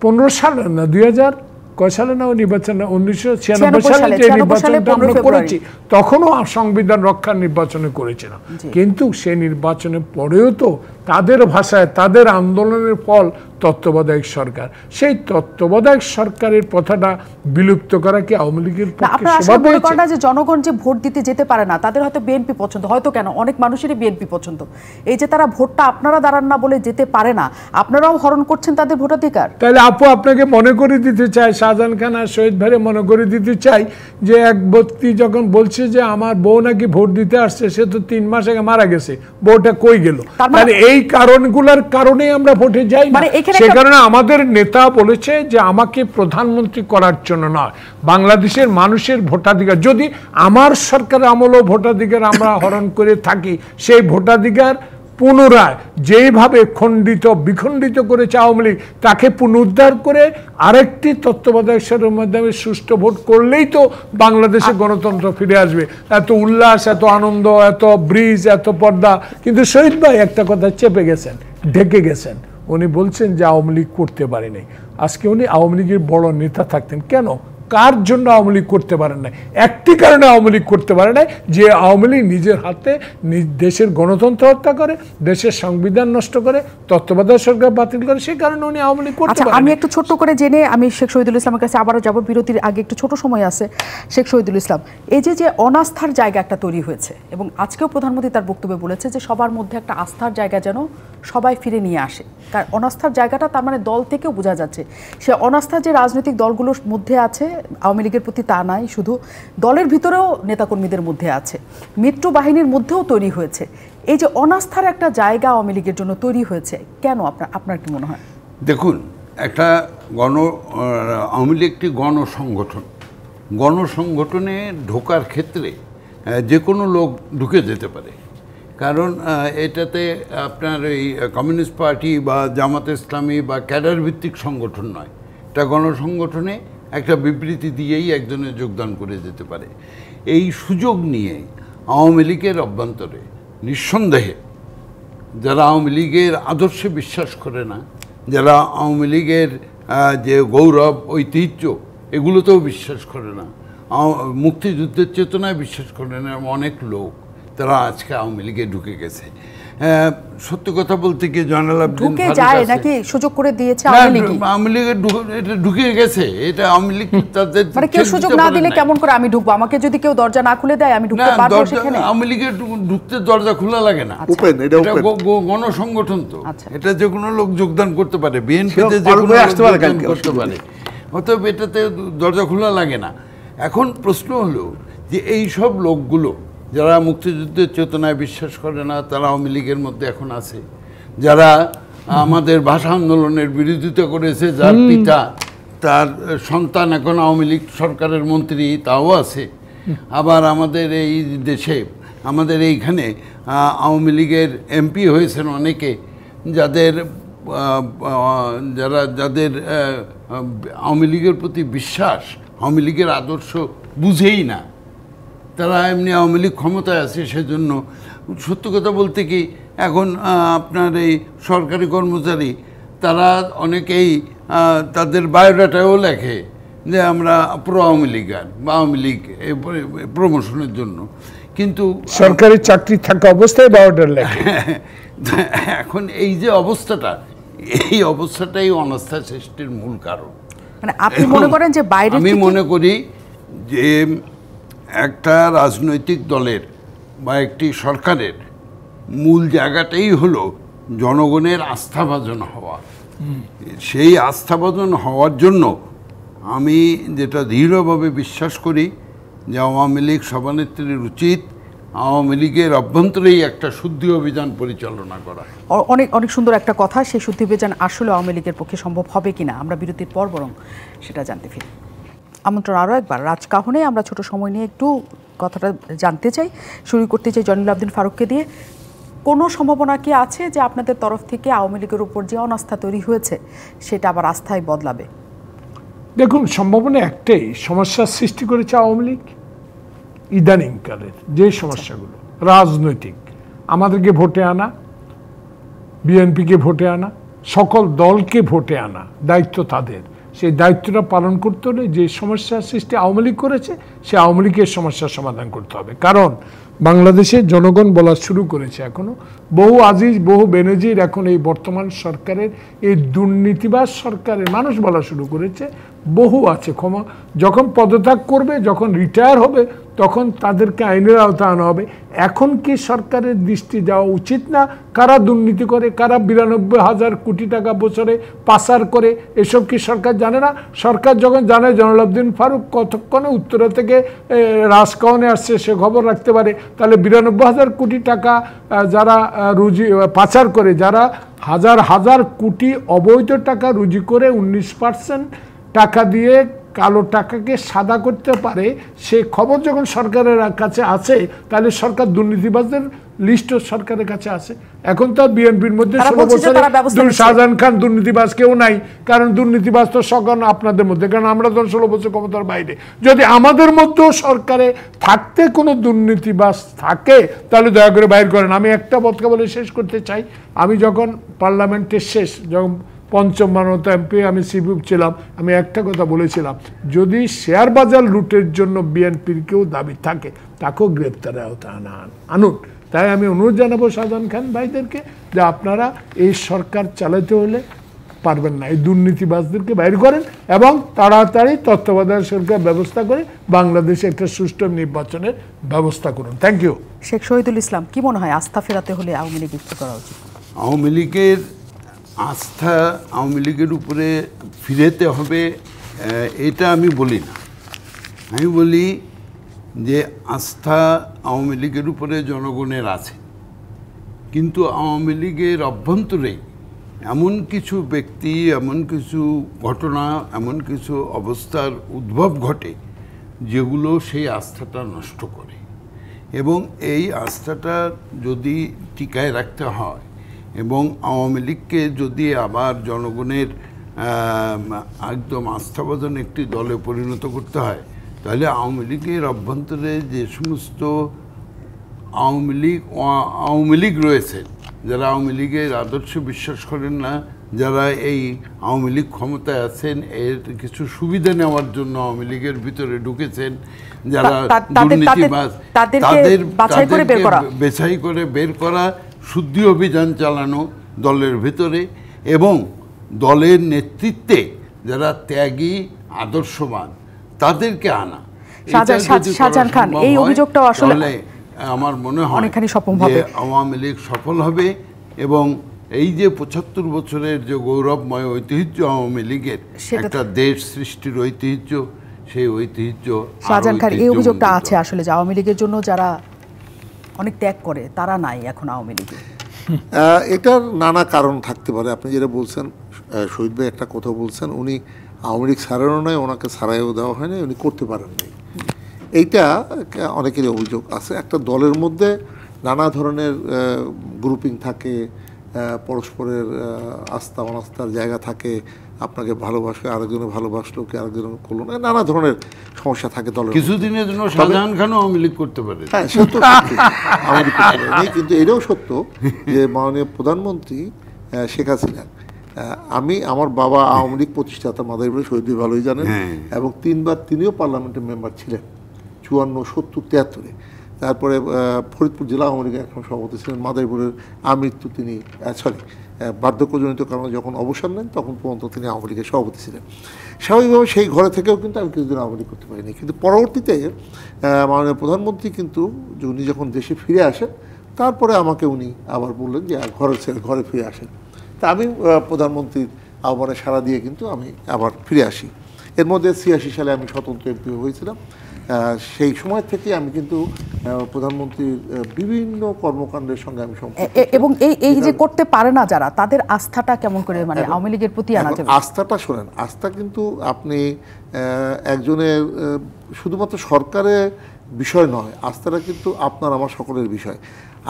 পনেরো সাল না দুই হাজার কয় সালে না নির্বাচন উনিশশো ছিয়ানব্বই সালে যে নির্বাচনটা আমরা করেছি তখনও সংবিধান রক্ষার নির্বাচনে করেছিলাম কিন্তু সে নির্বাচনের পরেও তো তাদের ভাষায় তাদের আন্দোলনের ফল তত্ত্বাবধায়ক সরকার সেই তত্ত্বাবধায়ক সরকারের কথাটা বিলুপ্ত করা কি আওয়ামী লীগের পক্ষে যে জনগণ যে ভোট দিতে যেতে পারে না তাদের হয়তো বিএনপি পছন্দ হয়তো কেন অনেক মানুষেরই বিএনপি পছন্দ এই যে তারা ভোটটা আপনারা দাঁড়ান না বলে যেতে পারে না আপনারাও হরণ করছেন তাদের ভোটাধিকার তাহলে আপু আপনাকে মনে করে দিতে চাই শাহজাহান খান আর শহীদ ভাইরে মনে করে দিতে চাই যে এক ব্যক্তি যখন বলছে যে আমার বউ নাকি ভোট দিতে আসছে সে তো তিন মাস আগে মারা গেছে বউটা কই গেল মানে তাহলে এই এই কারণগুলোর কারণে আমরা ভোটে যাই মানে সে কারণে আমাদের নেতা বলেছে যে আমাকে প্রধানমন্ত্রী করার জন্য নয় বাংলাদেশের মানুষের ভোটাধিকার যদি আমার সরকার আমলও ভোটাধিকার আমরা হরণ করে থাকি সেই ভোটাধিকার পুনরায় যেইভাবে খণ্ডিত বিখণ্ডিত করেছে আওয়ামী লীগ তাকে পুনরুদ্ধার করে আরেকটি তত্ত্বাবধায়কের মাধ্যমে সুষ্ঠু ভোট করলেই তো বাংলাদেশে গণতন্ত্র ফিরে আসবে এত উল্লাস এত আনন্দ এত ব্রিজ এত পর্দা কিন্তু শহীদ ভাই একটা কথা চেপে গেছেন ঢেকে গেছেন উনি বলছেন যে আওয়ামী লীগ করতে পারেনি আজকে উনি আওয়ামী লীগের বড় নেতা থাকতেন কেন কার জন্য আওয়ামী লীগ করতে পারে না একটি কারণে আওয়ামী লীগ করতে পারে না যে আওয়ামী লীগ নিজের হাতে দেশের গণতন্ত্র হত্যা করে দেশের সংবিধান নষ্ট করে তত্ত্বাবধায়ক সরকার বাতিল করে সেই কারণে উনি আওয়ামী লীগ করতে আচ্ছা, পারে আমি একটু ছোট্ট করে জেনে আমি শেখ শহীদুল ইসলামের কাছে আবারও যাব বিরতির আগে একটু ছোট সময় আছে শেখ শহীদুল ইসলাম এই যে যে অনাস্থার জায়গা একটা তৈরি হয়েছে এবং আজকেও প্রধানমন্ত্রী তার বক্তব্যে বলেছে যে সবার মধ্যে একটা আস্থার জায়গা যেন সবাই ফিরে নিয়ে আসে কারণ অনাস্থার জায়গাটা তার মানে দল থেকেও বোঝা যাচ্ছে সে অনাস্থা যে রাজনৈতিক দলগুলোর মধ্যে আছে আওয়ামী লীগের প্রতি তা নাই শুধু দলের ভিতরেও নেতাকর্মীদের মধ্যে আছে মিত্র বাহিনীর মধ্যেও তৈরি হয়েছে এই যে অনাস্থার একটা জায়গা আওয়ামী লীগের জন্য তৈরি হয়েছে কেন আপনার আপনার কি মনে হয় দেখুন একটা গণ আওয়ামী লীগ একটি গণসংগঠন গণসংগঠনে ঢোকার ক্ষেত্রে যে কোনো লোক ঢুকে যেতে পারে কারণ এটাতে আপনার এই কমিউনিস্ট পার্টি বা জামাত ইসলামী বা ক্যাডার ভিত্তিক সংগঠন নয় এটা গণসংগঠনে একটা বিবৃতি দিয়েই একজনে যোগদান করে যেতে পারে এই সুযোগ নিয়ে আওয়ামী লীগের অভ্যন্তরে নিঃসন্দেহে যারা আওয়ামী লীগের আদর্শে বিশ্বাস করে না যারা আওয়ামী লীগের যে গৌরব ঐতিহ্য এগুলোতেও বিশ্বাস করে না মুক্তিযুদ্ধের চেতনায় বিশ্বাস করে না অনেক লোক তারা আজকে আওয়ামী লীগে ঢুকে গেছে সত্যি কথা বলতে কি জয়নাল ঢুকে যায় নাকি সুযোগ করে দিয়েছে আওয়ামী লীগ আওয়ামী লীগ এটা ঢুকে গেছে এটা আওয়ামী লীগ তাদের মানে কেউ সুযোগ না দিলে কেমন করে আমি ঢুকবো আমাকে যদি কেউ দরজা না খুলে দেয় আমি ঢুকতে পারবো সেখানে আওয়ামী লীগের ঢুকতে দরজা খোলা লাগে না আচ্ছা। ওপেন এটা ওপেন গণসংগঠন তো আচ্ছা। এটা যে কোনো লোক যোগদান করতে পারে বিএনপি তে যে কোনো আসতে পারে করতে পারে অতএব এটাতে দরজা খোলা লাগে না এখন প্রশ্ন হলো যে এই সব লোকগুলো যারা মুক্তিযুদ্ধের চেতনায় বিশ্বাস করে না তারা আওয়ামী লীগের মধ্যে এখন আছে যারা আমাদের ভাষা আন্দোলনের বিরোধিতা করেছে যার পিতা তার সন্তান এখন আওয়ামী লীগ সরকারের মন্ত্রী তাও আছে আবার আমাদের এই দেশে আমাদের এইখানে আওয়ামী লীগের এমপি হয়েছেন অনেকে যাদের যারা যাদের আওয়ামী লীগের প্রতি বিশ্বাস আওয়ামী লীগের আদর্শ বুঝেই না তারা এমনি আওয়ামী লীগ ক্ষমতায় আছে সেজন্য সত্য কথা বলতে কি এখন আপনার এই সরকারি কর্মচারী তারা অনেকেই তাদের বায়োডাটাও লেখে যে আমরা প্রো আওয়ামী লীগ আর বা আওয়ামী লীগ প্রমোশনের জন্য কিন্তু সরকারি চাকরি থাকা অবস্থায় বায়োডাটা লেখে *laughs* এখন এই যে অবস্থাটা এই অবস্থাটাই অনাস্থা সৃষ্টির মূল কারণ মানে আপনি মনে করেন যে বাইরে আমি মনে করি যে একটা রাজনৈতিক দলের বা একটি সরকারের মূল জায়গাটাই হলো জনগণের আস্থাভাজন হওয়া সেই আস্থাভাজন হওয়ার জন্য আমি যেটা দৃঢ়ভাবে বিশ্বাস করি যে আওয়ামী লীগ সভানেত্রীর উচিত আওয়ামী লীগের অভ্যন্তরেই একটা শুদ্ধি অভিযান পরিচালনা করা অনেক অনেক সুন্দর একটা কথা সেই শুদ্ধি অভিযান আসলে আওয়ামী লীগের পক্ষে সম্ভব হবে কিনা আমরা বিরতির পর বরং সেটা জানতে ফিরি আমন্ত্রণ আরও একবার রাজকাহনে আমরা ছোট সময় নিয়ে একটু কথাটা জানতে চাই শুরু করতে চাই জয়নুল আবদিন ফারুককে দিয়ে কোনো সম্ভাবনা কি আছে যে আপনাদের তরফ থেকে আওয়ামী লীগের উপর যে অনাস্থা তৈরি হয়েছে সেটা আবার আস্থায় বদলাবে দেখুন সম্ভাবনা একটাই সমস্যার সৃষ্টি করেছে আওয়ামী লীগ ইদানিংকালের যে আচ্ছা। সমস্যাগুলো রাজনৈতিক আমাদেরকে ভোটে আনা বিএনপিকে ভোটে আনা সকল দলকে ভোটে আনা দায়িত্ব তাদের সেই দায়িত্বটা পালন করতে হলে যে সমস্যার সৃষ্টি আওয়ামী লীগ করেছে সে আওয়ামী লীগের সমস্যার সমাধান করতে হবে কারণ বাংলাদেশে জনগণ বলা শুরু করেছে এখনও বহু আজিজ বহু বেনজির এখন এই বর্তমান সরকারের এই দুর্নীতিবাস সরকারের মানুষ বলা শুরু করেছে বহু আছে ক্ষমা যখন পদত্যাগ করবে যখন রিটায়ার হবে তখন তাদেরকে আইনের আওতা আনা হবে এখন কি সরকারের দৃষ্টি যাওয়া উচিত না কারা দুর্নীতি করে কারা বিরানব্বই হাজার কোটি টাকা বছরে পাচার করে এসব কি সরকার জানে না সরকার যখন জানে জয়নালাবদ্দিন ফারুক কতক্ষণে উত্তরা থেকে রাজকাহনে আসছে সে খবর রাখতে পারে তাহলে বিরানব্বই হাজার কোটি টাকা যারা রুজি পাচার করে যারা হাজার হাজার কোটি অবৈধ টাকা রুজি করে উনিশ পার্সেন্ট টাকা দিয়ে কালো টাকাকে সাদা করতে পারে সে খবর যখন সরকারের কাছে আছে তাহলে সরকার দুর্নীতিবাজদের লিস্ট সরকারের কাছে আছে এখন তো বিএনপির মধ্যে ষোলো শাহজাহান খান দুর্নীতিবাজ কেউ নাই কারণ দুর্নীতিবাজ তো সকল আপনাদের মধ্যে কারণ আমরা তো ষোলো বছর ক্ষমতার বাইরে যদি আমাদের মধ্যেও সরকারে থাকতে কোনো দুর্নীতিবাজ থাকে তাহলে দয়া করে বাইর করেন আমি একটা বদকা বলে শেষ করতে চাই আমি যখন পার্লামেন্টের শেষ যখন পঞ্চম মানত এমপি আমি সিপিউ ছিলাম আমি একটা কথা বলেছিলাম যদি শেয়ার বাজার লুটের জন্য বিএনপির কেউ দাবি থাকে তাকেও গ্রেপ্তারে আওতা আনা আনুন তাই আমি অনুরোধ জানাবো শাহজাহান খান ভাইদেরকে যে আপনারা এই সরকার চালাতে হলে পারবেন না এই দুর্নীতিবাজদেরকে বাইর করেন এবং তাড়াতাড়ি তত্ত্বাবধায়ক সরকার ব্যবস্থা করে বাংলাদেশে একটা সুষ্ঠু নির্বাচনের ব্যবস্থা করুন থ্যাংক ইউ শেখ শহীদুল ইসলাম কি মনে হয় আস্থা ফেরাতে হলে আওয়ামী লীগ করা উচিত আওয়ামী লীগের আস্থা আওয়ামী লীগের উপরে ফিরেতে হবে এটা আমি বলি না আমি বলি যে আস্থা আওয়ামী লীগের উপরে জনগণের আছে কিন্তু আওয়ামী লীগের অভ্যন্তরে এমন কিছু ব্যক্তি এমন কিছু ঘটনা এমন কিছু অবস্থার উদ্ভব ঘটে যেগুলো সেই আস্থাটা নষ্ট করে এবং এই আস্থাটা যদি টিকায় রাখতে হয় এবং আওয়ামী লীগকে যদি আবার জনগণের একদম আস্থাভাজন একটি দলে পরিণত করতে হয় তাহলে আওয়ামী লীগের অভ্যন্তরে যে সমস্ত আওয়ামী লীগ আওয়ামী লীগ রয়েছে যারা আওয়ামী লীগের আদর্শ বিশ্বাস করেন না যারা এই আওয়ামী লীগ ক্ষমতায় আছেন এর কিছু সুবিধা নেওয়ার জন্য আওয়ামী লীগের ভিতরে ঢুকেছেন যারা দুর্নীতিবাজ তাদের তাদেরকে বেছাই করে বের করা শুদ্ধি অভিযান চালানো দলের ভেতরে এবং দলের নেতৃত্বে যারা ত্যাগী আদর্শবান তাদেরকে আনা শাহজাহান খান এই অভিযোগটা আসলে আমার মনে হয় অনেকখানি সফল হবে আওয়ামী লীগ সফল হবে এবং এই যে পঁচাত্তর বছরের যে গৌরবময় ঐতিহ্য আওয়ামী লীগের একটা দেশ সৃষ্টির ঐতিহ্য সেই ঐতিহ্য শাহজাহান খান এই অভিযোগটা আছে আসলে যে আওয়ামী লীগের জন্য যারা অনেক ত্যাগ করে তারা নাই এখন আওয়ামী লীগে এটার নানা কারণ থাকতে পারে আপনি যেটা বলছেন শহীদ ভাই একটা কথা বলছেন উনি আওয়ামী লীগ ছাড়ানো নয় ওনাকে ছাড়াইও দেওয়া হয়নি উনি করতে পারেন নাই এইটা অনেকেরই অভিযোগ আছে একটা দলের মধ্যে নানা ধরনের গ্রুপিং থাকে পরস্পরের আস্থা অনাস্থার জায়গা থাকে আপনাকে ভালোবাসে আরেকজনের ভালোবাসলো কি আরেকজন করলো না নানা ধরনের সমস্যা থাকে দলের কিছুদিনের জন্য শাহজাহান খানও আওয়ামী লীগ করতে পারে হ্যাঁ সত্য আওয়ামী লীগ করতে পারে কিন্তু এটাও সত্য যে মাননীয় প্রধানমন্ত্রী শেখ হাসিনা আমি আমার বাবা আওয়ামী লীগ প্রতিষ্ঠাতা মাদারীপুরে শহীদ ভালোই জানেন হ্যাঁ। এবং তিনবার তিনিও পার্লামেন্টের মেম্বার ছিলেন চুয়ান্ন সত্তর তিয়াত্তরে তারপরে ফরিদপুর জেলা আওয়ামী লীগের এখন সভাপতি ছিলেন মাদারীপুরের আমৃত্যু তিনি সরি বার্ধক্যজনিত কারণে যখন অবসর নেন তখন পর্যন্ত তিনি আওয়ামী লীগের সভাপতি ছিলেন স্বাভাবিকভাবে সেই ঘরে থেকেও কিন্তু আমি কিছুদিন আওয়ামী লীগ করতে পারিনি কিন্তু পরবর্তীতে মাননীয় প্রধানমন্ত্রী কিন্তু উনি যখন দেশে ফিরে আসেন তারপরে আমাকে উনি আবার বললেন যে ঘরে ছেড়ে ঘরে ফিরে আসেন তা আমি প্রধানমন্ত্রীর আহ্বানে সাড়া দিয়ে কিন্তু আমি আবার ফিরে আসি এর মধ্যে ছিয়াশি সালে আমি স্বতন্ত্র এমপি হয়েছিলাম সেই সময় থেকে আমি কিন্তু প্রধানমন্ত্রীর বিভিন্ন কর্মকাণ্ডের সঙ্গে আমি এবং এই এই যে করতে পারে না যারা তাদের আস্থাটা কেমন করে মানে আওয়ামী লীগের প্রতি আনা যাবে আস্থাটা শোনেন আস্থা কিন্তু আপনি একজনের শুধুমাত্র সরকারে বিষয় নয় আস্থাটা কিন্তু আপনার আমার সকলের বিষয়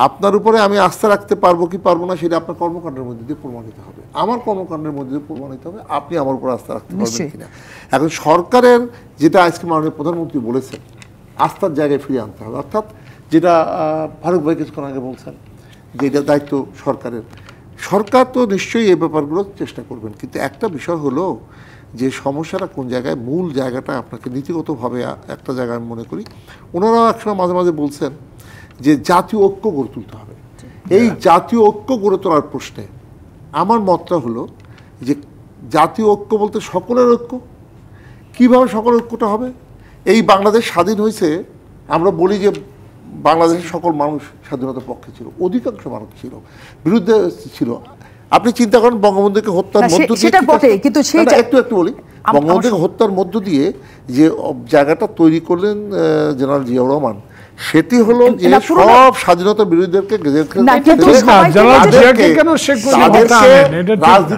আপনার উপরে আমি আস্থা রাখতে পারবো কি পারবো না সেটা আপনার কর্মকাণ্ডের মধ্যে দিয়ে প্রমাণিত হবে আমার কর্মকাণ্ডের মধ্যে দিয়ে প্রমাণিত হবে আপনি আমার উপর আস্থা রাখতে পারবেন কিনা এখন সরকারের যেটা আজকে মাননীয় প্রধানমন্ত্রী বলেছেন আস্থার জায়গায় ফিরে আনতে হবে অর্থাৎ যেটা ফারুক ভাই কিছুক্ষণ আগে বলছেন যে এটা দায়িত্ব সরকারের সরকার তো নিশ্চয়ই এই ব্যাপারগুলো চেষ্টা করবেন কিন্তু একটা বিষয় হলো যে সমস্যাটা কোন জায়গায় মূল জায়গাটা আপনাকে নীতিগতভাবে একটা জায়গায় আমি মনে করি ওনারাও একসময় মাঝে মাঝে বলছেন যে জাতীয় ঐক্য গড়ে তুলতে হবে এই জাতীয় ঐক্য গড়ে তোলার প্রশ্নে আমার মতটা হলো যে জাতীয় ঐক্য বলতে সকলের ঐক্য কীভাবে সকলের ঐক্যটা হবে এই বাংলাদেশ স্বাধীন হয়েছে আমরা বলি যে বাংলাদেশের সকল মানুষ স্বাধীনতার পক্ষে ছিল অধিকাংশ মানুষ ছিল বিরুদ্ধে ছিল আপনি চিন্তা করেন বঙ্গবন্ধুকে হত্যার মধ্য দিয়ে কিন্তু একটু একটু বলি বঙ্গবন্ধুকে হত্যার মধ্য দিয়ে যে জায়গাটা তৈরি করলেন জেনারেল জিয়াউর রহমান সেটি হলো যে সব স্বাধীনতা বিরোধীদেরকে